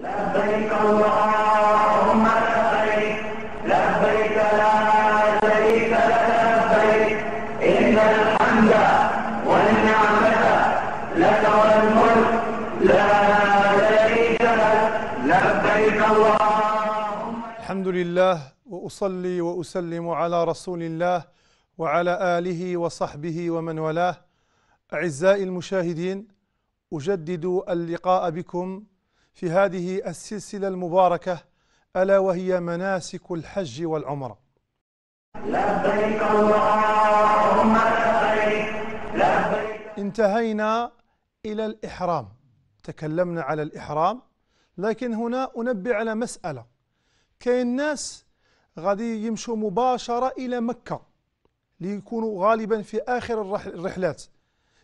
لبيك اللهم لبيك لبيك لا شريك لك لبيك إن الحمد والنعمة لك والملك لا شريك لك لبيك اللهم الحمد لله وأصلي وأسلم على رسول الله وعلى آله وصحبه ومن والاه أعزائي المشاهدين أجدد اللقاء بكم في هذه السلسلة المباركة ألا وهي مناسك الحج والعمرة لبيك اللهم لبيك انتهينا إلى الإحرام تكلمنا على الإحرام لكن هنا أنبه على مسألة كاين ناس غادي يمشوا مباشرة إلى مكة ليكونوا غالبا في آخر الرحلات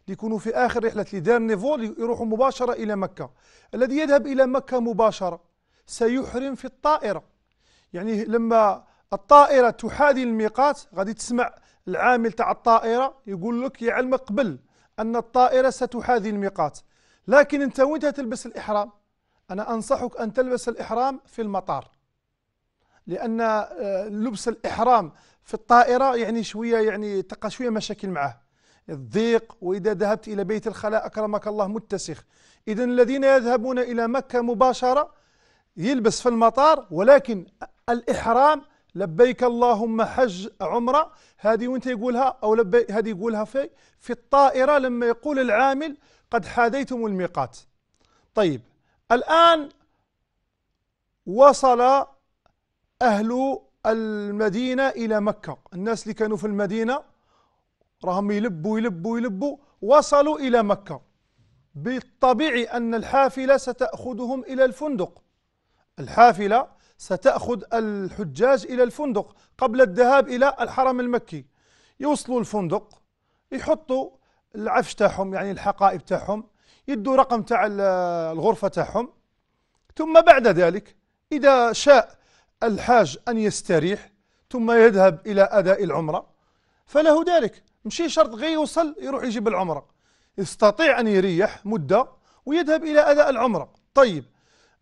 ليكونوا في آخر رحلة لدار نيفول يروحوا مباشرة إلى مكة الذي يذهب إلى مكة مباشرة سيحرم في الطائرة يعني لما الطائرة تحاذي الميقات غادي تسمع العامل تاع الطائرة يقول لك يعلمك قبل أن الطائرة ستحاذي الميقات لكن أنت وين تلبس الإحرام أنا أنصحك أن تلبس الإحرام في المطار لأن آه، لبس الإحرام في الطائرة يعني شوية يعني تلقى شوية مشاكل معه الضيق وإذا ذهبت إلى بيت الخلاء أكرمك الله متسخ إذا الذين يذهبون إلى مكة مباشرة يلبس في المطار ولكن الإحرام لبيك اللهم حج عمرة هذه وانت يقولها أو لبي هذه يقولها في في الطائرة لما يقول العامل قد حاذيتم الميقات طيب الآن وصل أهل المدينة إلى مكة الناس اللي كانوا في المدينة راهم يلبوا يلبوا يلبوا وصلوا إلى مكة بالطبيعي أن الحافلة ستأخذهم إلى الفندق الحافلة ستأخذ الحجاج إلى الفندق قبل الذهاب إلى الحرم المكي يوصلوا الفندق يحطوا العفش تاعهم يعني الحقائب تاعهم يدوا رقم تاع الغرفة تاعهم ثم بعد ذلك إذا شاء الحاج أن يستريح ثم يذهب إلى أداء العمرة فله ذلك مشي شرط غير يوصل يروح يجيب العمرة يستطيع أن يريح مدة ويذهب إلى أداء العمرة طيب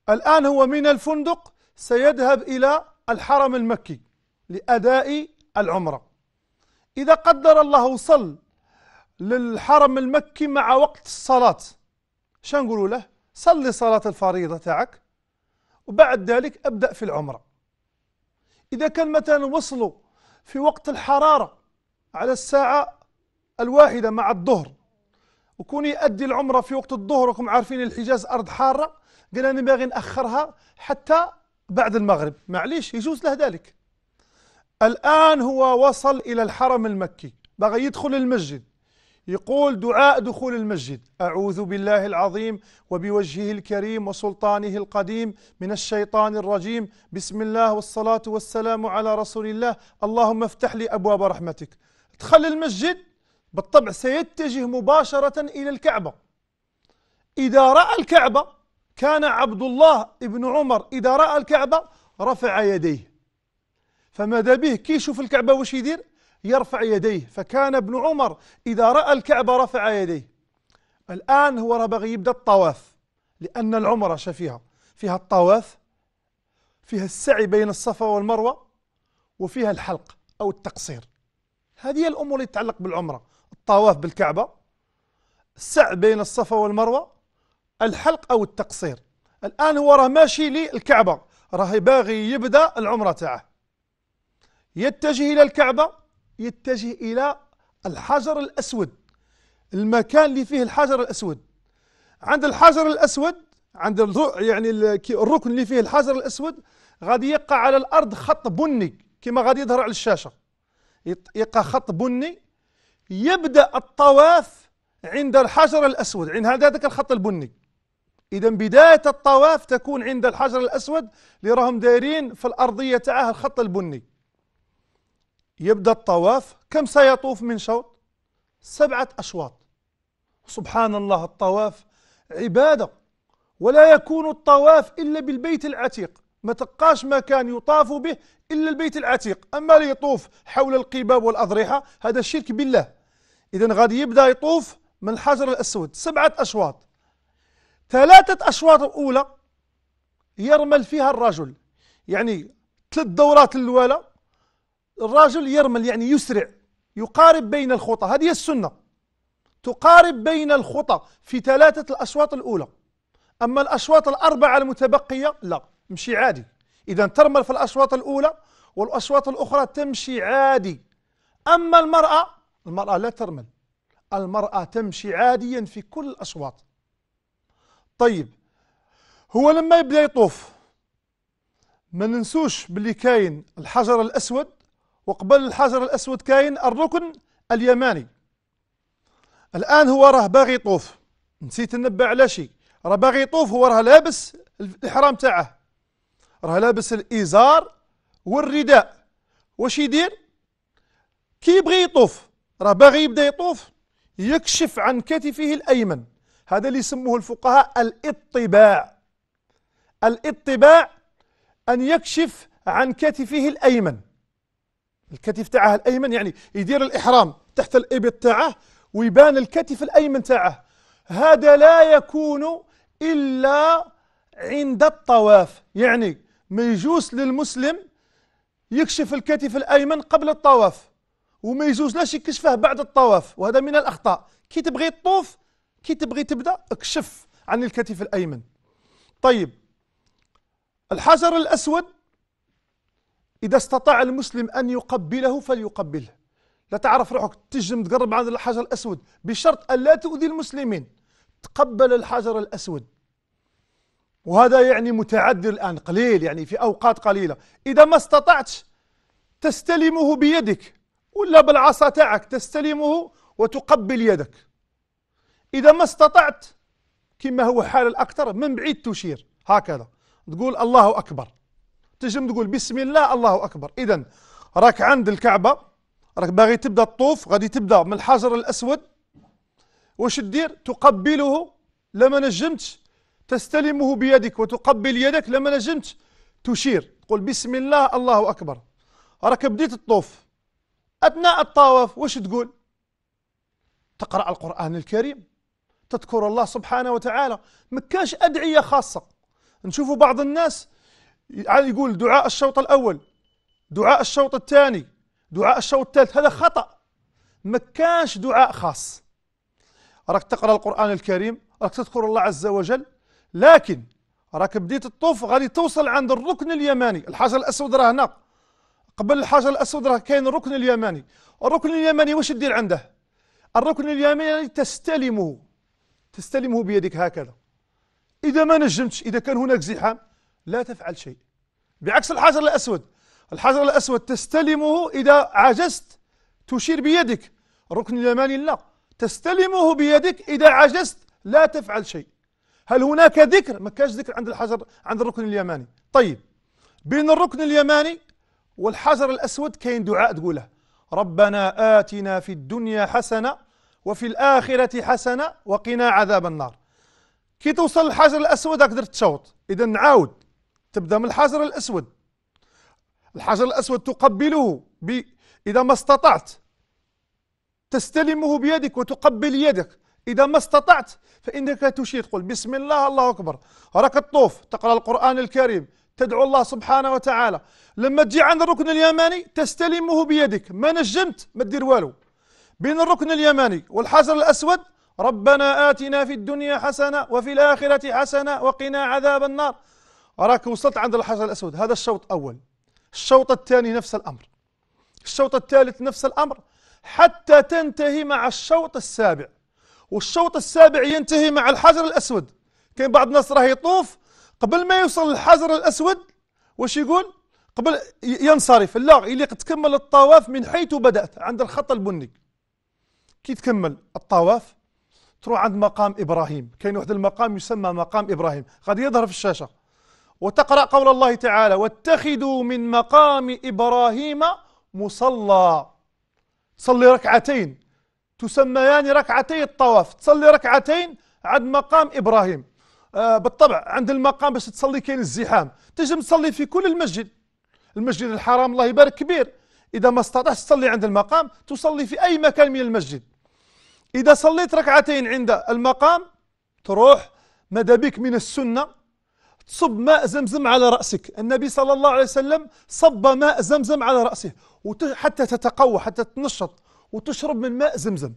الآن هو من الفندق سيذهب إلى الحرم المكي لأداء العمرة إذا قدر الله وصل للحرم المكي مع وقت الصلاة شنقولوا له صلي صلاة الفريضة تاعك وبعد ذلك أبدأ في العمرة إذا كان مثلا وصلوا في وقت الحرارة على الساعة الواحدة مع الظهر وكون يأدي العمرة في وقت الظهر وكم عارفين الحجاز أرض حارة قال أنا باغي نأخرها حتى بعد المغرب معليش يجوز له ذلك الآن هو وصل إلى الحرم المكي بغى يدخل المسجد يقول دعاء دخول المسجد أعوذ بالله العظيم وبوجهه الكريم وسلطانه القديم من الشيطان الرجيم بسم الله والصلاة والسلام على رسول الله اللهم افتح لي أبواب رحمتك دخل المسجد بالطبع سيتجه مباشرة إلى الكعبة إذا رأى الكعبة كان عبد الله ابن عمر إذا رأى الكعبة رفع يديه فماذا به كي يشوف الكعبة وش يدير يرفع يديه فكان ابن عمر إذا رأى الكعبة رفع يديه الآن هو راه باغي يبدأ الطواف لأن العمرة شفيها فيها الطواف فيها السعي بين الصفا والمروة وفيها الحلق أو التقصير هذه الأمور اللي تتعلق بالعمرة الطواف بالكعبة السعي بين الصفا والمروة الحلق أو التقصير الآن هو راه ماشي للكعبة راه باغي يبدأ العمرة تاعه يتجه إلى الكعبة يتجه إلى الحجر الأسود المكان اللي فيه الحجر الأسود عند الحجر الأسود عند يعني الركن اللي فيه الحجر الأسود غادي يقع على الأرض خط بني كما غادي يظهر على الشاشة يقع خط بني يبدأ الطواف عند الحجر الأسود عند هذاك الخط البني إذا بداية الطواف تكون عند الحجر الأسود لراهم دايرين في الأرضية تاعها الخط البني يبدأ الطواف كم سيطوف من شوط سبعة أشواط سبحان الله الطواف عبادة ولا يكون الطواف إلا بالبيت العتيق ما تقاش مكان يطاف به إلا البيت العتيق أما ليطوف حول القباب والأضرحة هذا الشرك بالله إذا غادي يبدأ يطوف من الحجر الأسود سبعة أشواط ثلاثة أشواط الأولى يرمل فيها الرجل يعني ثلاث دورات الاولى الرجل يرمل يعني يسرع يقارب بين الخطى هذه السنة تقارب بين الخطى في ثلاثة الأشواط الأولى أما الأشواط الأربعة المتبقية لا مشي عادي إذا ترمل في الأشواط الأولى والأشواط الأخرى تمشي عادي أما المرأة المرأة لا ترمل المرأة تمشي عاديا في كل الأصوات طيب هو لما يبدأ يطوف ما ننسوش باللي كاين الحجر الأسود وقبل الحجر الأسود كاين الركن اليماني الآن هو راه باغي يطوف نسيت ننبه على شيء راه باغي يطوف هو راه لابس الإحرام تاعه راه لابس الإزار والرداء واش يدير كي يبغي يطوف راه باغي يبدا يطوف يكشف عن كتفه الايمن هذا اللي يسموه الفقهاء الاطباع الاطباع ان يكشف عن كتفه الايمن الكتف تاعه الايمن يعني يدير الاحرام تحت الابط تاعه ويبان الكتف الايمن تاعه هذا لا يكون الا عند الطواف يعني ما يجوز للمسلم يكشف الكتف الايمن قبل الطواف وما يجوزلاش يكشفه بعد الطواف وهذا من الاخطاء كي تبغي تطوف كي تبغي تبدا اكشف عن الكتف الايمن طيب الحجر الاسود اذا استطاع المسلم ان يقبله فليقبله لا تعرف روحك تجم تقرب عند الحجر الاسود بشرط الا تؤذي المسلمين تقبل الحجر الاسود وهذا يعني متعذر الان قليل يعني في اوقات قليله اذا ما استطعتش تستلمه بيدك ولا بالعصا تاعك تستلمه وتقبل يدك إذا ما استطعت كما هو حال الأكثر من بعيد تشير هكذا تقول الله أكبر تجم تقول بسم الله الله أكبر إذا راك عند الكعبة راك باغي تبدا الطوف غادي تبدا من الحجر الأسود واش تدير تقبله لما نجمتش تستلمه بيدك وتقبل يدك لما نجمتش تشير تقول بسم الله الله أكبر راك بديت الطوف أثناء الطواف وش تقول تقرأ القرآن الكريم تذكر الله سبحانه وتعالى ما كانش أدعية خاصة نشوفوا بعض الناس يقول دعاء الشوط الأول دعاء الشوط الثاني دعاء الشوط الثالث هذا خطأ ما كانش دعاء خاص راك تقرأ القرآن الكريم راك تذكر الله عز وجل لكن راك بديت الطوف غادي توصل عند الركن اليماني الحجر الأسود راه هنا قبل الحجر الاسود راه كاين الركن اليماني الركن اليماني واش دير عنده الركن اليماني يعني تستلمه تستلمه بيدك هكذا اذا ما نجمتش اذا كان هناك زحام لا تفعل شيء بعكس الحجر الاسود الحجر الاسود تستلمه اذا عجزت تشير بيدك الركن اليماني لا تستلمه بيدك اذا عجزت لا تفعل شيء هل هناك ذكر ما كاش ذكر عند الحجر عند الركن اليماني طيب بين الركن اليماني والحجر الأسود كاين دعاء تقوله ربنا آتنا في الدنيا حسنة وفي الآخرة حسنة وقنا عذاب النار كي توصل للحجر الأسود راك درت تشوط إذا نعاود تبدا من الحجر الأسود الحجر الأسود تقبله ب... إذا ما استطعت تستلمه بيدك وتقبل يدك إذا ما استطعت فإنك تشير تقول بسم الله الله أكبر راك تطوف تقرأ القرآن الكريم تدعو الله سبحانه وتعالى لما تجي عند الركن اليماني تستلمه بيدك ما نجمت ما دير والو بين الركن اليماني والحجر الأسود ربنا آتنا في الدنيا حسنة وفي الآخرة حسنة وقنا عذاب النار راك وصلت عند الحجر الأسود هذا الشوط الأول الشوط الثاني نفس الأمر الشوط الثالث نفس الأمر حتى تنتهي مع الشوط السابع والشوط السابع ينتهي مع الحجر الأسود كاين بعض الناس راه يطوف قبل ما يوصل الحجر الأسود واش يقول قبل ينصرف لا اللي تكمل الطواف من حيث بدأت عند الخط البني كي تكمل الطواف تروح عند مقام إبراهيم كاين واحد المقام يسمى مقام إبراهيم غادي يظهر في الشاشة وتقرأ قول الله تعالى واتخذوا من مقام إبراهيم مصلى تصلي ركعتين تسميان ركعتي الطواف تصلي ركعتين عند مقام إبراهيم آه بالطبع عند المقام باش تصلي كاين الزحام تجم تصلي في كل المسجد المسجد الحرام الله يبارك كبير اذا ما استطعتش تصلي عند المقام تصلي في اي مكان من المسجد اذا صليت ركعتين عند المقام تروح ماذا بك من السنه تصب ماء زمزم على راسك النبي صلى الله عليه وسلم صب ماء زمزم على راسه حتى تتقوى حتى تنشط وتشرب من ماء زمزم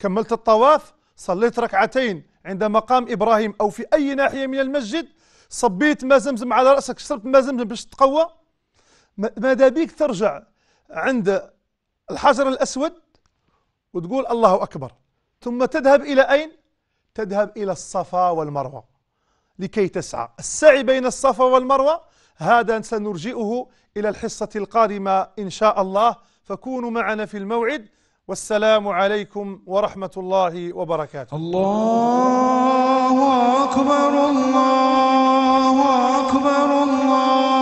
كملت الطواف صليت ركعتين عند مقام إبراهيم أو في أي ناحية من المسجد صبيت ما زمزم على رأسك شربت ما زمزم باش تقوى ماذا بيك ترجع عند الحجر الأسود وتقول الله أكبر ثم تذهب إلى أين؟ تذهب إلى الصفا والمروة لكي تسعى السعي بين الصفا والمروة هذا سنرجئه إلى الحصة القادمة إن شاء الله فكونوا معنا في الموعد والسلام عليكم ورحمة الله وبركاته الله أكبر الله أكبر الله